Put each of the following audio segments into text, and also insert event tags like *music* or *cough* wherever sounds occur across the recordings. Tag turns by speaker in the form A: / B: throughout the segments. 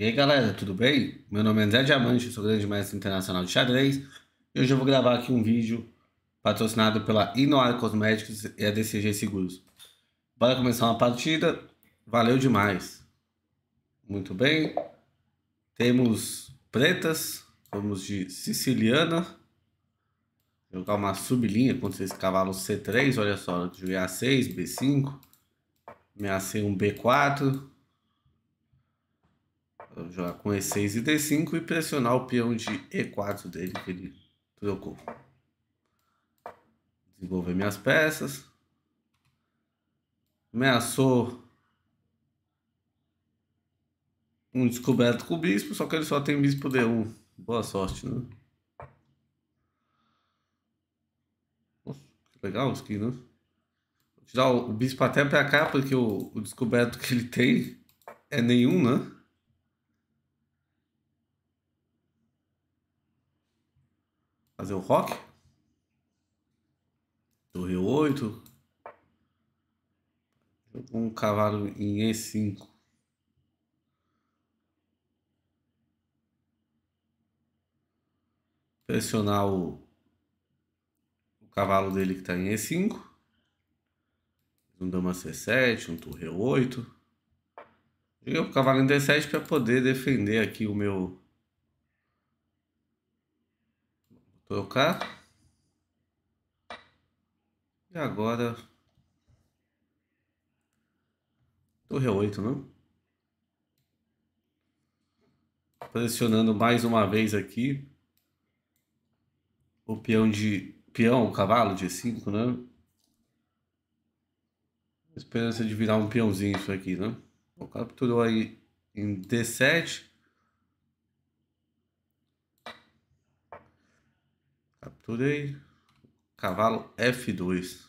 A: E aí galera, tudo bem? Meu nome é André Diamante, sou grande mestre internacional de xadrez e hoje eu vou gravar aqui um vídeo patrocinado pela Inoar Cosméticos e a DCG Seguros. Bora começar uma partida, valeu demais! Muito bem, temos pretas, vamos de siciliana, vou jogar uma sublinha contra esse cavalo C3, olha só, de A6, B5, ameacei um B4, jogar com E6 e D5 e pressionar o peão de E4 dele que ele trocou. Desenvolver minhas peças. Ameaçou um descoberto com o bispo, só que ele só tem bispo D1. Boa sorte, né? Nossa, que legal isso aqui, né? Vou tirar o, o bispo até pra cá, porque o, o descoberto que ele tem é nenhum, né? Fazer o rock. Torre 8. um cavalo em E5. Pressionar o, o cavalo dele que está em E5. Um dama C7, um torre 8. Joguei o cavalo em D7 para poder defender aqui o meu trocar. E agora... Torre 8, é não? Pressionando mais uma vez aqui. O peão de... Peão, o cavalo de 5, né? Esperança de virar um peãozinho isso aqui, né? capturou aí em D7. Capturei. Cavalo F2.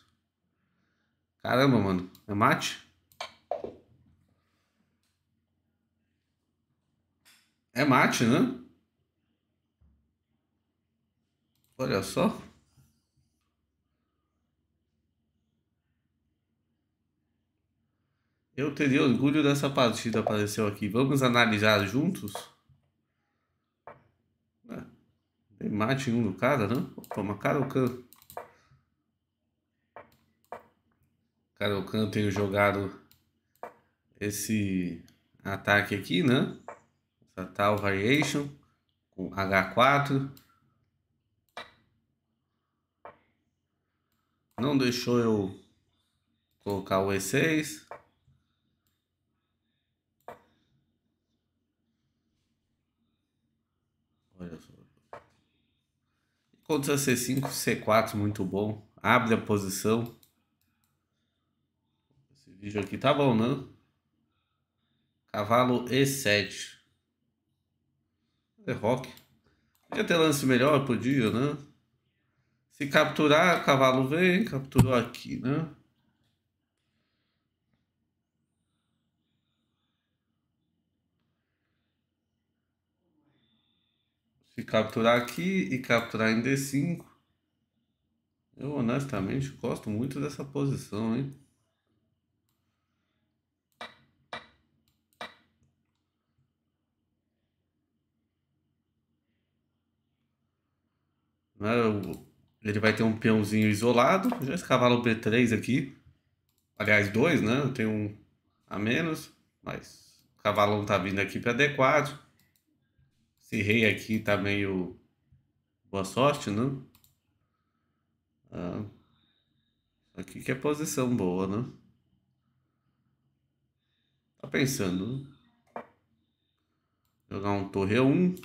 A: Caramba, mano. É mate? É mate, né? Olha só. Eu teria orgulho dessa partida apareceu aqui. Vamos analisar juntos? mate um do cara, né? Toma Karokan. Karokan tenho jogado esse ataque aqui, né? Essa tal variation com H4. Não deixou eu colocar o E6. Contra C5, C4, muito bom. Abre a posição. Esse vídeo aqui tá bom, né? Cavalo E7. É rock. Podia ter lance melhor, podia, né? Se capturar, cavalo vem, capturou aqui, né? Se capturar aqui e capturar em D5. Eu honestamente gosto muito dessa posição, hein? Né, ele vai ter um peãozinho isolado. Já esse cavalo B3 aqui. Aliás, dois, né? Eu tenho um a menos. Mas o cavalo não tá vindo aqui para D4. Esse rei aqui tá meio boa sorte, não? Né? Ah, aqui que é posição boa, né? Tá pensando. Né? Jogar um torre 1.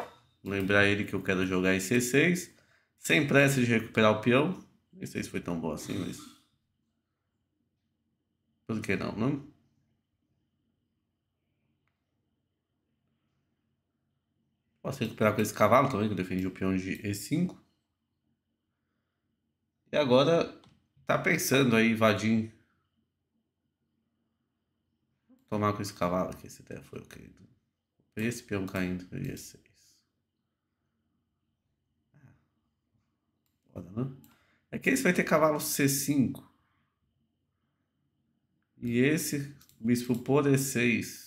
A: Lembrar ele que eu quero jogar em C6. Sem pressa de recuperar o peão. Não sei se foi tão bom assim, mas... Por que não, não? Né? Posso recuperar com esse cavalo também, que eu defendi o peão de E5. E agora tá pensando aí invadir. Tomar com esse cavalo aqui, esse até foi o querido. Esse peão caindo com E6. Ah, foda, né? É que esse vai ter cavalo C5. E esse bispo por E6.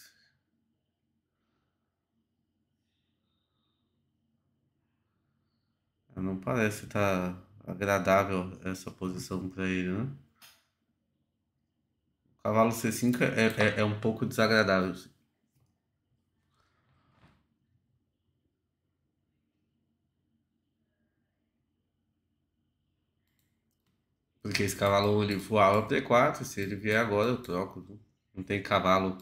A: Não parece estar tá agradável essa posição para ele, né? O cavalo C5 é, é, é um pouco desagradável. Porque esse cavalo ele voava P4, se ele vier agora eu troco. Não tem cavalo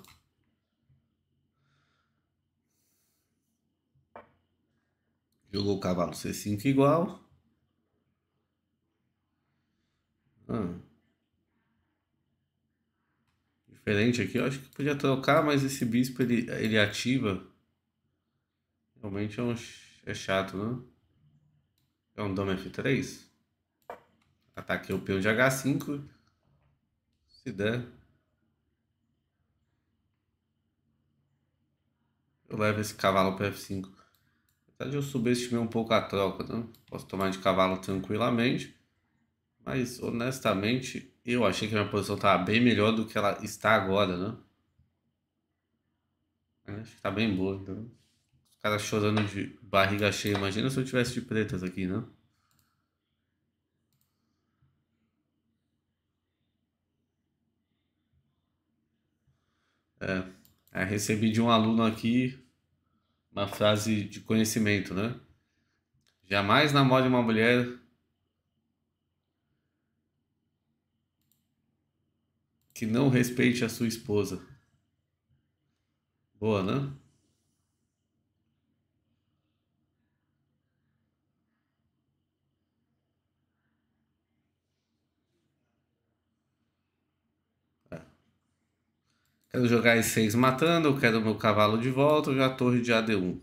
A: Jogou o cavalo C5 igual. Ah. Diferente aqui, eu acho que podia trocar, mas esse bispo ele, ele ativa. Realmente é, um, é chato, né? É um dama F3. Ataque o peão de H5. Se der. Eu levo esse cavalo para F5. Apesar de eu subestimei um pouco a troca, né? Posso tomar de cavalo tranquilamente. Mas, honestamente, eu achei que minha posição estava bem melhor do que ela está agora, né? É, acho que está bem boa, então. Os caras chorando de barriga cheia. Imagina se eu tivesse de pretas aqui, né? É, é, recebi de um aluno aqui uma frase de conhecimento, né? Jamais namore uma mulher que não respeite a sua esposa. Boa, né? Quero jogar E6 matando, eu quero meu cavalo de volta, já a torre de AD1.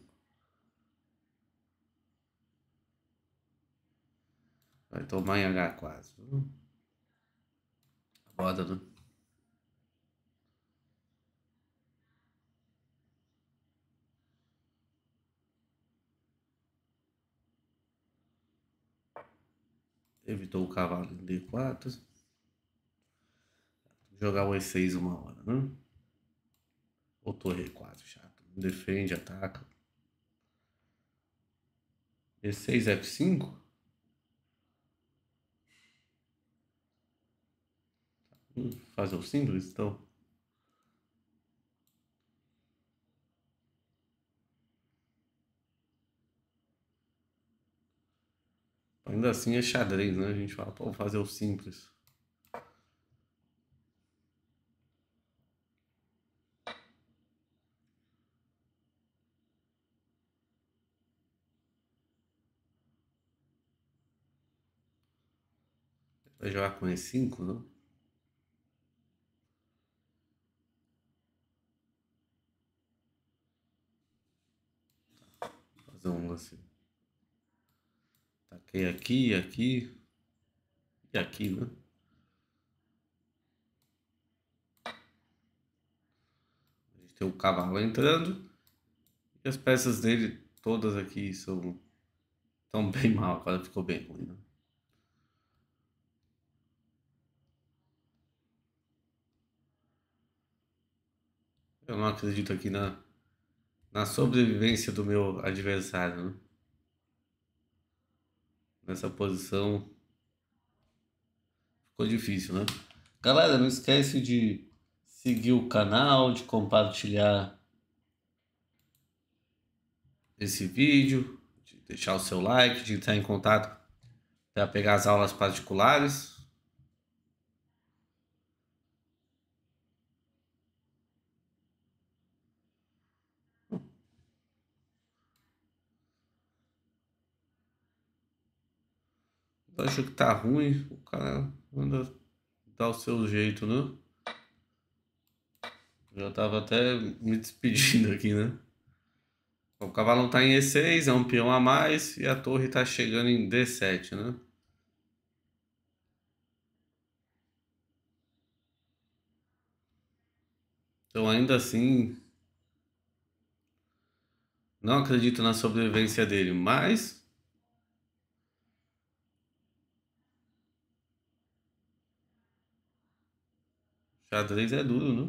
A: Vai tomar em H 4 Roda, né? Evitou o cavalo em D4. Jogar o E6 uma hora, né? Ou torre E4, chato. Defende, ataca. E6, F5? Vamos fazer o simples, então. Ainda assim é xadrez, né? A gente fala, pô, fazer o simples. Vai jogar com E5, não? Fazer um lance. Taquei tá, aqui, aqui e aqui, né? A gente tem o cavalo entrando e as peças dele todas aqui são tão bem mal, agora ficou bem ruim, né? Eu não acredito aqui na, na sobrevivência do meu adversário, né? Nessa posição ficou difícil, né? Galera, não esquece de seguir o canal, de compartilhar esse vídeo, de deixar o seu like, de entrar em contato para pegar as aulas particulares. acha que tá ruim, o cara manda dar o seu jeito, né? Já tava até me despedindo aqui, né? O cavalo tá em E6, é um peão a mais e a torre tá chegando em D7, né? Então ainda assim, não acredito na sobrevivência dele, mas Xadrez é duro, não?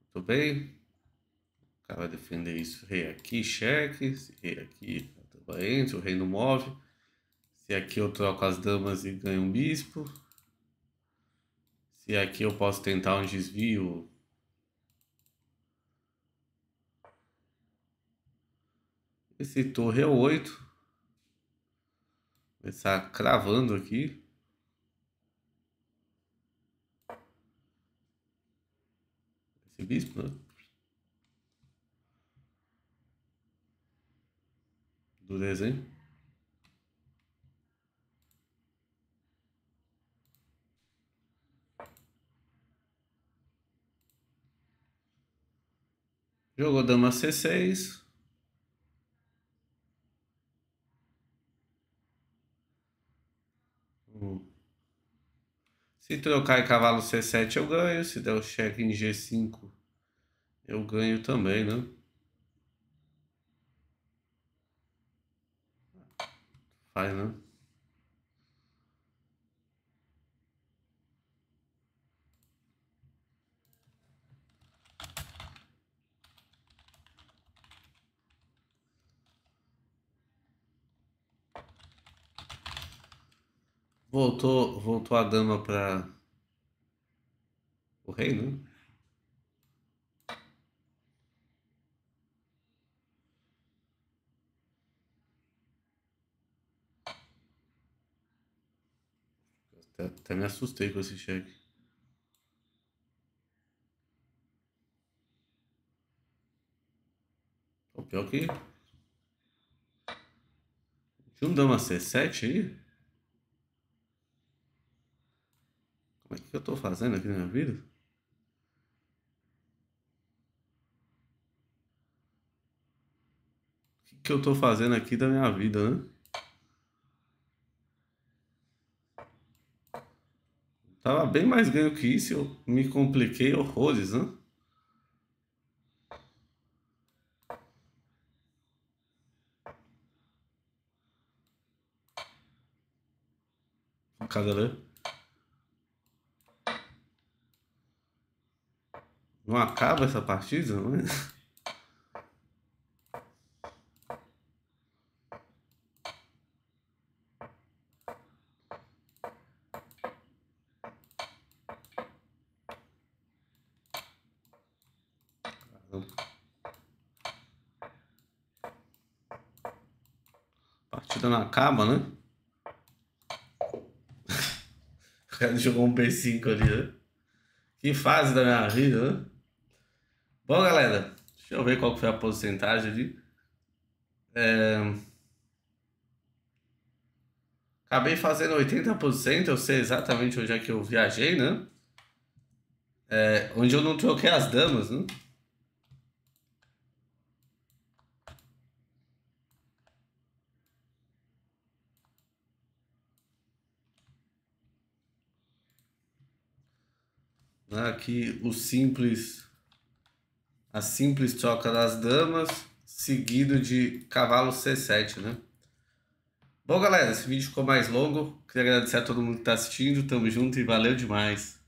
A: Muito bem. O cara vai defender isso. Rei aqui, cheque. Esse rei aqui, a dama entra, o rei não move. Se aqui eu troco as damas e ganho um bispo. Se aqui eu posso tentar um desvio. Esse torre é 8. Começar cravando aqui. ser bispo, né? Do desenho. Jogou dama C6. Se trocar em cavalo C7 eu ganho, se der o cheque em G5 eu ganho também, né? Faz, né? Voltou, voltou a dama para o rei, né? Até, até me assustei com esse cheque. O pior que. Tinha um dama C7 aí? Como é que eu estou fazendo aqui na minha vida? O que, que eu estou fazendo aqui da minha vida, né? Tava bem mais ganho que isso, eu me compliquei horrores, né? Cadê? Não acaba essa partida, mas... É? partida não acaba, né? *laughs* O cara jogou um P5 ali, né? Que fase da minha vida, né? Bom, galera, deixa eu ver qual foi a porcentagem ali. É... Acabei fazendo 80%, eu sei exatamente onde é que eu viajei, né? É, onde eu não troquei as damas, né? Aqui o simples a simples troca das damas, seguido de cavalo C7, né? Bom, galera, esse vídeo ficou mais longo. Queria agradecer a todo mundo que está assistindo. Tamo junto e valeu demais.